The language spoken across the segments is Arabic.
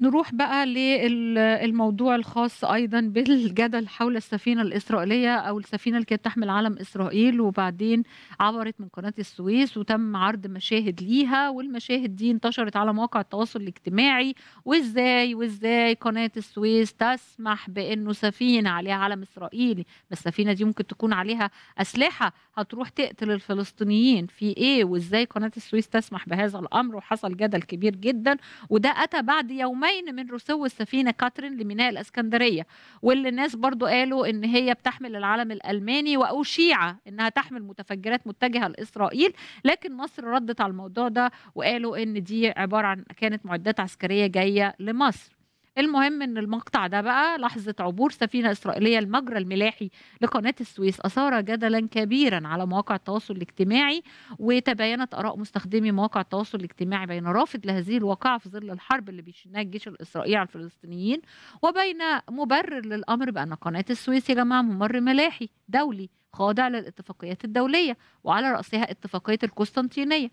نروح بقى للموضوع الخاص ايضا بالجدل حول السفينه الاسرائيليه او السفينه اللي كانت تحمل علم اسرائيل وبعدين عبرت من قناه السويس وتم عرض مشاهد ليها والمشاهد دي انتشرت على مواقع التواصل الاجتماعي وازاي وازاي قناه السويس تسمح بانه سفينه عليها علم اسرائيلي بس السفينه دي ممكن تكون عليها اسلحه هتروح تقتل الفلسطينيين في ايه وازاي قناه السويس تسمح بهذا الامر وحصل جدل كبير جدا وده اتى بعد يومين حوالين من رسو السفينه كاترين لميناء الاسكندريه واللي الناس برضو قالوا ان هي بتحمل العلم الالماني واشيع انها تحمل متفجرات متجهه لاسرائيل لكن مصر ردت على الموضوع ده وقالوا ان دي عباره عن كانت معدات عسكريه جايه لمصر المهم ان المقطع ده بقى لحظه عبور سفينه اسرائيليه المجرى الملاحي لقناه السويس اثار جدلا كبيرا على مواقع التواصل الاجتماعي وتباينت اراء مستخدمي مواقع التواصل الاجتماعي بين رافض لهذه الواقعه في ظل الحرب اللي بيشنها الجيش الاسرائيلي على الفلسطينيين وبين مبرر للامر بان قناه السويس يا جماعه ممر ملاحي دولي خاضع للاتفاقيات الدوليه وعلى راسها اتفاقيه القسطنطينيه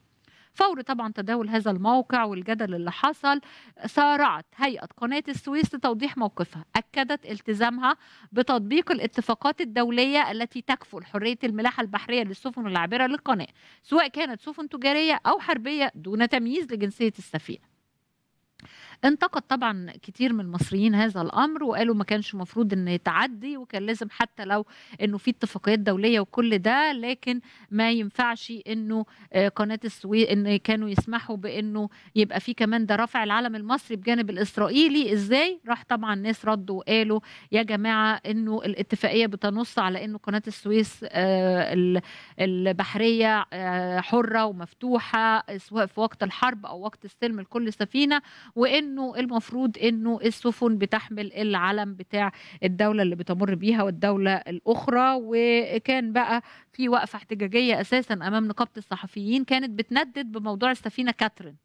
فور طبعا تداول هذا الموقع والجدل اللي حصل سارعت هيئة قناة السويس لتوضيح موقفها أكدت التزامها بتطبيق الاتفاقات الدولية التي تكفل حرية الملاحة البحرية للسفن العابرة للقناة سواء كانت سفن تجارية أو حربية دون تمييز لجنسية السفينة انتقد طبعا كتير من المصريين هذا الامر وقالوا ما كانش مفروض ان يتعدي وكان لازم حتى لو انه في اتفاقيات دوليه وكل ده لكن ما ينفعش انه آه، قناه السويس ان كانوا يسمحوا بانه يبقى في كمان ده رفع العلم المصري بجانب الاسرائيلي ازاي راح طبعا الناس ردوا وقالوا يا جماعه انه الاتفاقيه بتنص على انه قناه السويس آه، البحريه آه، حره ومفتوحه سواء في وقت الحرب او وقت السلم لكل سفينه وان انه المفروض انه السفن بتحمل العلم بتاع الدوله اللي بتمر بيها والدوله الاخرى وكان بقى في وقفه احتجاجيه اساسا امام نقابه الصحفيين كانت بتندد بموضوع السفينه كاترين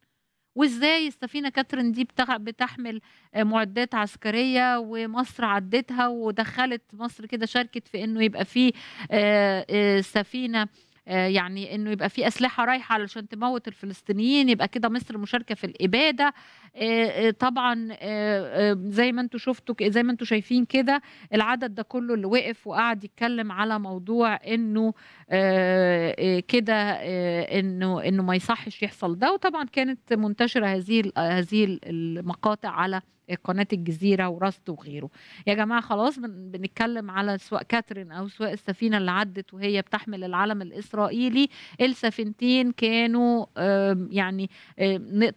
وازاي السفينه كاترين دي بتحمل معدات عسكريه ومصر عدتها ودخلت مصر كده شاركت في انه يبقى في آه، آه، سفينه آه، يعني انه يبقى في اسلحه رايحه علشان تموت الفلسطينيين يبقى كده مصر مشاركه في الاباده آه، آه، طبعا زي ما انتم شفتوا زي ما انتم شايفين كده العدد ده كله اللي وقف وقعد يتكلم على موضوع انه كده انه انه ما يصحش يحصل ده وطبعا كانت منتشره هذه هذه المقاطع على قناه الجزيره ورصد وغيره يا جماعه خلاص بنتكلم على سواء كاترين او سواء السفينه اللي عدت وهي بتحمل العلم الاسرائيلي السفينتين كانوا يعني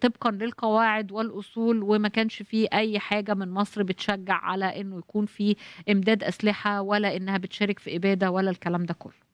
طبقا للقواعد والاصول وما كانش في اي حاجه من مصر بتشجع على انه يكون في امداد اسلحه ولا انها بتشارك في اباده ولا الكلام ده كله